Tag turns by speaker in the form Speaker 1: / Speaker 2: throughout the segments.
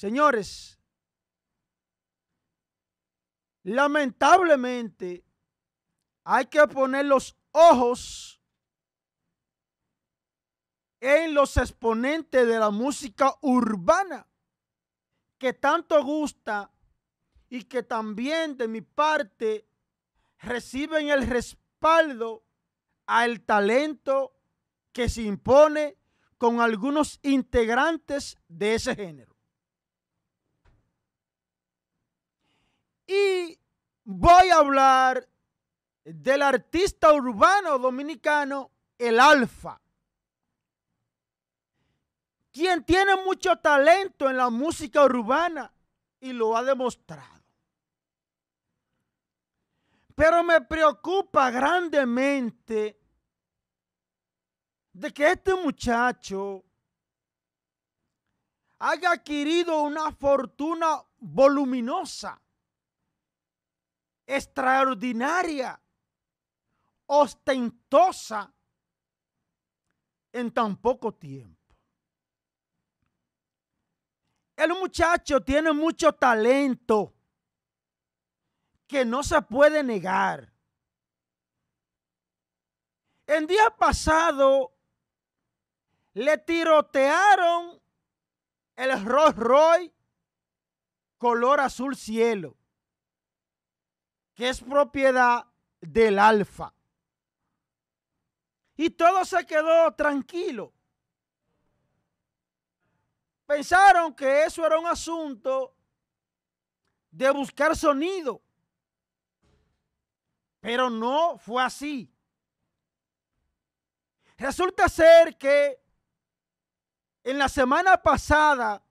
Speaker 1: Señores, lamentablemente hay que poner los ojos en los exponentes de la música urbana que tanto gusta y que también de mi parte reciben el respaldo al talento que se impone con algunos integrantes de ese género. Y voy a hablar del artista urbano dominicano, el Alfa, quien tiene mucho talento en la música urbana y lo ha demostrado. Pero me preocupa grandemente de que este muchacho haya adquirido una fortuna voluminosa extraordinaria, ostentosa en tan poco tiempo. El muchacho tiene mucho talento que no se puede negar. El día pasado le tirotearon el Rolls Royce color azul cielo que es propiedad del alfa. Y todo se quedó tranquilo. Pensaron que eso era un asunto de buscar sonido. Pero no fue así. Resulta ser que en la semana pasada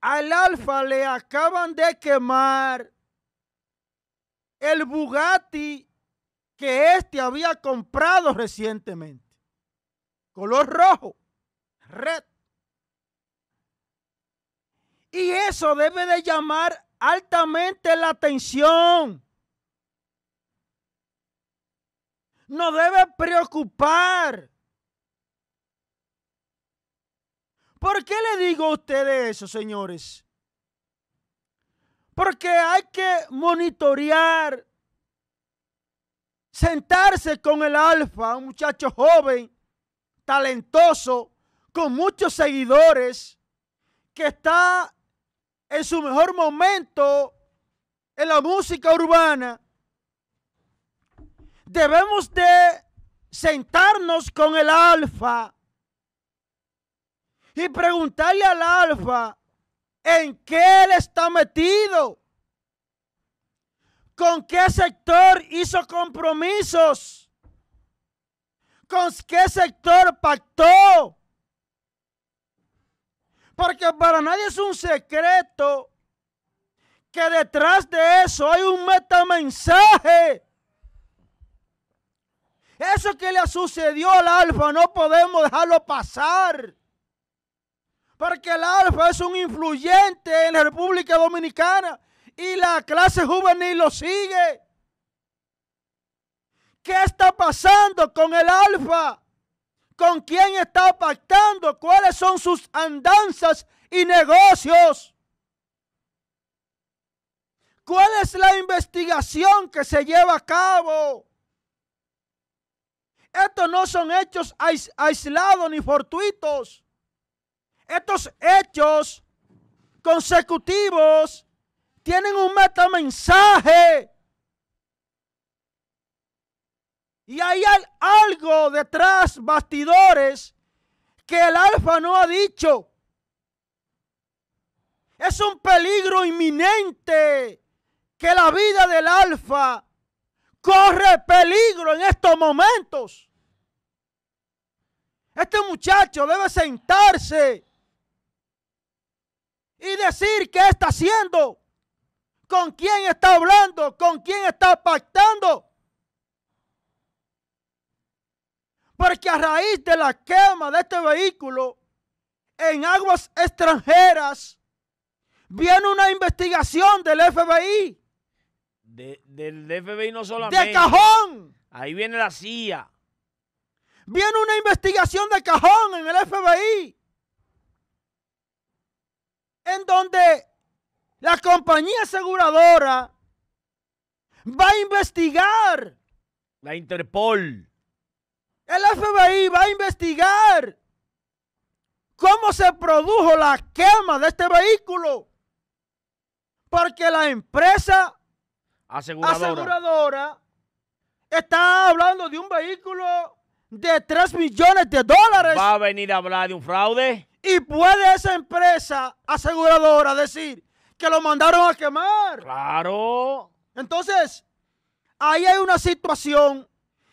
Speaker 1: al alfa le acaban de quemar el Bugatti que este había comprado recientemente. Color rojo, red. Y eso debe de llamar altamente la atención. No debe preocupar. ¿Por qué le digo a ustedes eso, señores? Porque hay que monitorear, sentarse con el alfa, un muchacho joven, talentoso, con muchos seguidores, que está en su mejor momento en la música urbana. Debemos de sentarnos con el alfa y preguntarle al alfa, en qué él está metido, con qué sector hizo compromisos, con qué sector pactó. Porque para nadie es un secreto que detrás de eso hay un metamensaje. Eso que le sucedió al alfa no podemos dejarlo pasar. Porque el Alfa es un influyente en la República Dominicana y la clase juvenil lo sigue. ¿Qué está pasando con el Alfa? ¿Con quién está pactando? ¿Cuáles son sus andanzas y negocios? ¿Cuál es la investigación que se lleva a cabo? Estos no son hechos aislados ni fortuitos. Estos hechos consecutivos tienen un metamensaje. Y hay algo detrás bastidores que el alfa no ha dicho. Es un peligro inminente que la vida del alfa corre peligro en estos momentos. Este muchacho debe sentarse y decir qué está haciendo, con quién está hablando, con quién está pactando. Porque a raíz de la quema de este vehículo en aguas extranjeras, viene una investigación del FBI. del FBI no solamente. De cajón. Ahí viene la CIA. Viene una investigación de cajón en el FBI en donde la compañía aseguradora va a investigar. La Interpol. El FBI va a investigar cómo se produjo la quema de este vehículo. Porque la empresa aseguradora, está hablando de un vehículo de 3 millones de dólares. ¿Va a venir a hablar de un fraude? Y puede esa empresa aseguradora decir que lo mandaron a quemar. Claro. Entonces, ahí hay una situación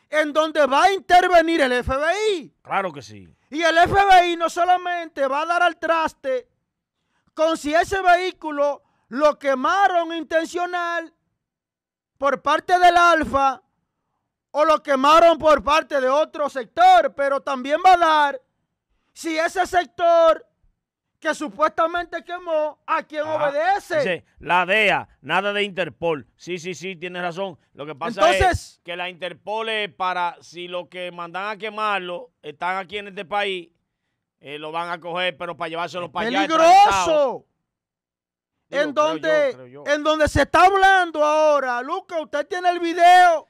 Speaker 1: en donde va a intervenir el FBI. Claro que sí. Y el FBI no solamente va a dar al traste con si ese vehículo lo quemaron intencional por parte del Alfa o lo quemaron por parte de otro sector, pero también va a dar si ese sector que supuestamente quemó, ¿a quién obedece? Dice, la DEA, nada de Interpol. Sí, sí, sí, tiene razón. Lo que pasa es que la Interpol es para, si los que mandan a quemarlo están aquí en este país, eh, lo van a coger, pero para llevárselo para allá. ¡Peligroso! En, donde, en donde se está hablando ahora, Luca, usted tiene el video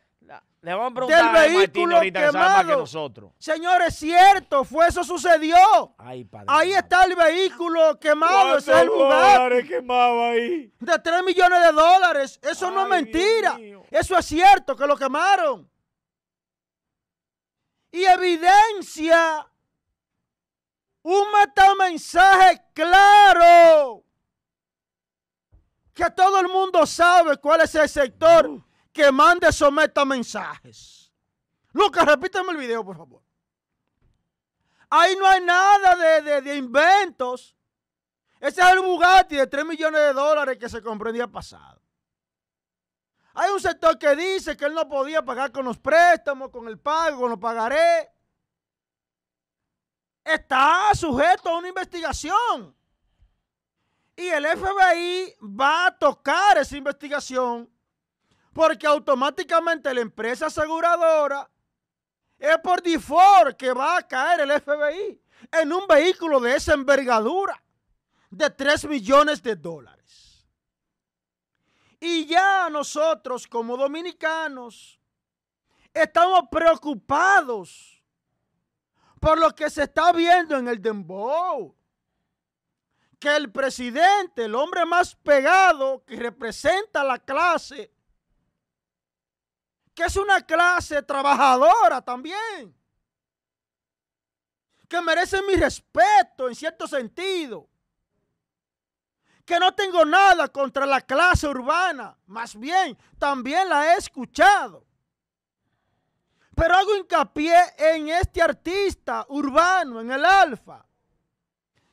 Speaker 1: le vamos a preguntar del a vehículo ahorita quemado. que más que nosotros. Señores, cierto, fue eso sucedió. ahí está el vehículo quemado, es el lugar. De 3 millones de dólares. Eso no es mentira. Eso es cierto, que lo quemaron. Y evidencia un mensaje claro que todo el mundo sabe cuál es el sector uh que mande someta mensajes. Lucas, repíteme el video, por favor. Ahí no hay nada de, inventos. Ese es el Bugatti de 3 millones de dólares que se compró el día pasado. Hay un sector que dice que él no podía pagar con los préstamos, con el pago, con pagaré. Está sujeto a una investigación. Y el FBI va a tocar esa investigación porque automáticamente la empresa aseguradora es por default que va a caer el FBI en un vehículo de esa envergadura de 3 millones de dólares. Y ya nosotros como dominicanos estamos preocupados por lo que se está viendo en el Dembow. Que el presidente, el hombre más pegado que representa la clase que es una clase trabajadora también, que merece mi respeto en cierto sentido, que no tengo nada contra la clase urbana, más bien también la he escuchado. Pero hago hincapié en este artista urbano, en el alfa,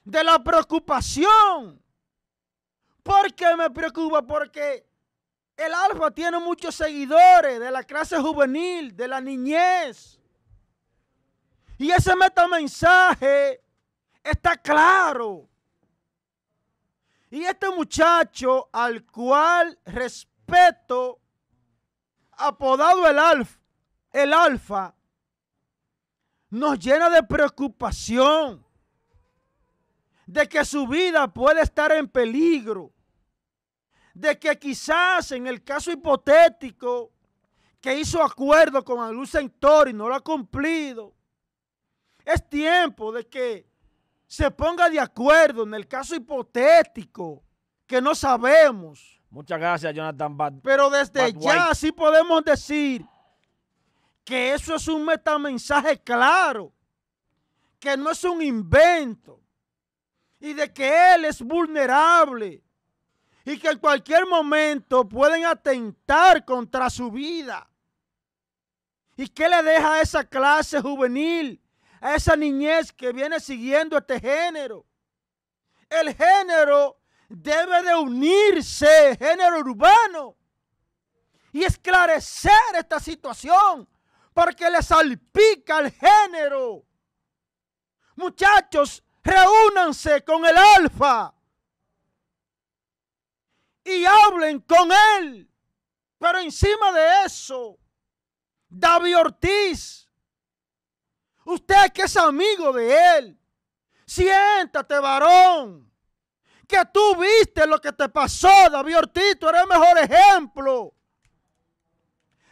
Speaker 1: de la preocupación. ¿Por qué me preocupa? Porque el Alfa tiene muchos seguidores de la clase juvenil, de la niñez. Y ese metamensaje está claro. Y este muchacho al cual respeto, apodado el alfa, el alfa, nos llena de preocupación de que su vida puede estar en peligro de que quizás en el caso hipotético que hizo acuerdo con Luz Tori y no lo ha cumplido, es tiempo de que se ponga de acuerdo en el caso hipotético que no sabemos. Muchas gracias, Jonathan Bad. Pero desde ya sí podemos decir que eso es un metamensaje claro, que no es un invento y de que él es vulnerable y que en cualquier momento pueden atentar contra su vida. ¿Y qué le deja a esa clase juvenil, a esa niñez que viene siguiendo este género? El género debe de unirse, género urbano, y esclarecer esta situación, porque le salpica el género. Muchachos, reúnanse con el alfa y hablen con él. Pero encima de eso, David Ortiz, usted que es amigo de él, siéntate varón, que tú viste lo que te pasó, David Ortiz, tú eres el mejor ejemplo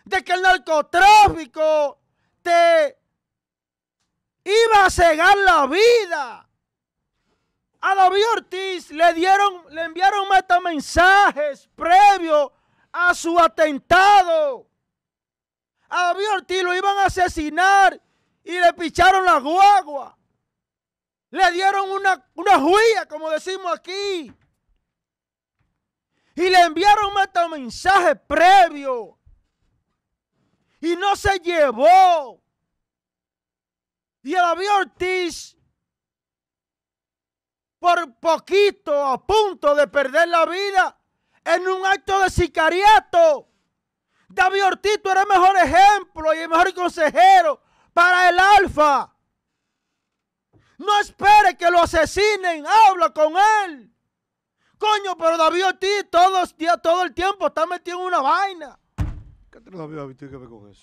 Speaker 1: de que el narcotráfico te iba a cegar la vida a David Ortiz le dieron, le enviaron mensajes previos a su atentado. A David Ortiz lo iban a asesinar y le picharon la guagua. Le dieron una, una juía, como decimos aquí. Y le enviaron metamensajes previo. Y no se llevó. Y a David Ortiz por poquito a punto de perder la vida en un acto de sicariato. David Ortiz, tú eres el mejor ejemplo y el mejor consejero para el alfa. No espere que lo asesinen, habla con él. Coño, pero David Ortiz todo el tiempo está metido en una vaina. ¿Qué tiene David Ortiz que ver con eso?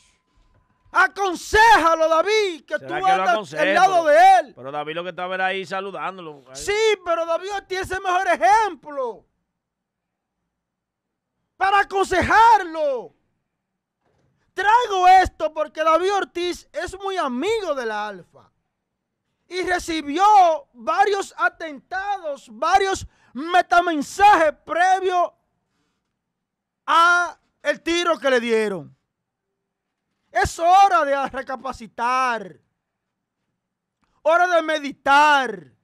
Speaker 1: Aconsejalo, David, que tú andas al lado de él. Pero David lo que estaba era ahí saludándolo. Sí, pero David tiene ese mejor ejemplo. Para aconsejarlo. Traigo esto porque David Ortiz es muy amigo de la Alfa y recibió varios atentados, varios metamensajes previos a el tiro que le dieron. Es hora de recapacitar. Hora de meditar.